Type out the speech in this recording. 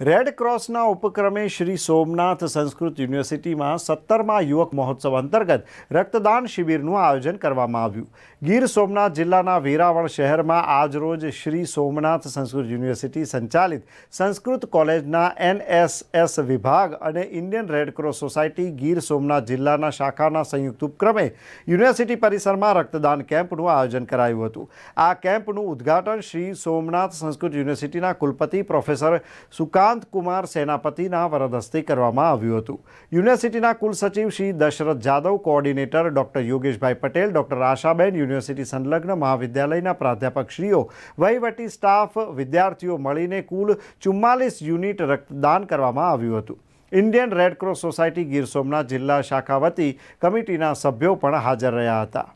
રેડક્રોસના ઉપક્રમે શ્રી સોમનાથ સંસ્કૃત યુનિવર્સિટીમાં સત્તરમા યુવક મહોત્સવ અંતર્ગત રક્તદાન શિબિરનું આયોજન કરવામાં આવ્યું ગીર સોમનાથ જિલ્લાના વેરાવળ શહેરમાં આજરોજ શ્રી સોમનાથ સંસ્કૃત યુનિવર્સિટી સંચાલિત સંસ્કૃત કોલેજના એનએસએસ વિભાગ અને Indian red cross society Gir Somnath જિલ્લાના શાખાના સંયુક્ત ઉપક્રમે યુનિવર્સિટી પરિસરમાં રક્તદાન કેમ્પનું આયોજન કરાયું હતું આ કેમ્પનું ઉદ્ઘાટન શ્રી સોમનાથ સંસ્કૃત યુનિવર્સિટીના કુલપતિ પ્રોફેસર સુકા પ્રશાંતકુમાર સેનાપતિના વરદસ્તે કરવામાં આવ્યું હતું યુનિવર્સિટીના કુલસચિવ Shri Dashrath Jadav coordinator doctor Yogeshbhai Patel doctor Ashaben university સંલગ્ન મહાવિદ્યાલયના પ્રાધ્યાપકશ્રીઓ વહીવટી સ્ટાફ વિદ્યાર્થીઓ મળીને કુલ ચુમ્માલીસ યુનિટ રક્તદાન કરવામાં આવ્યું હતું Indian red cross society Gir Somnath જિલ્લા શાખા વતી કમિટીના સભ્યો પણ હાજર રહ્યા હતા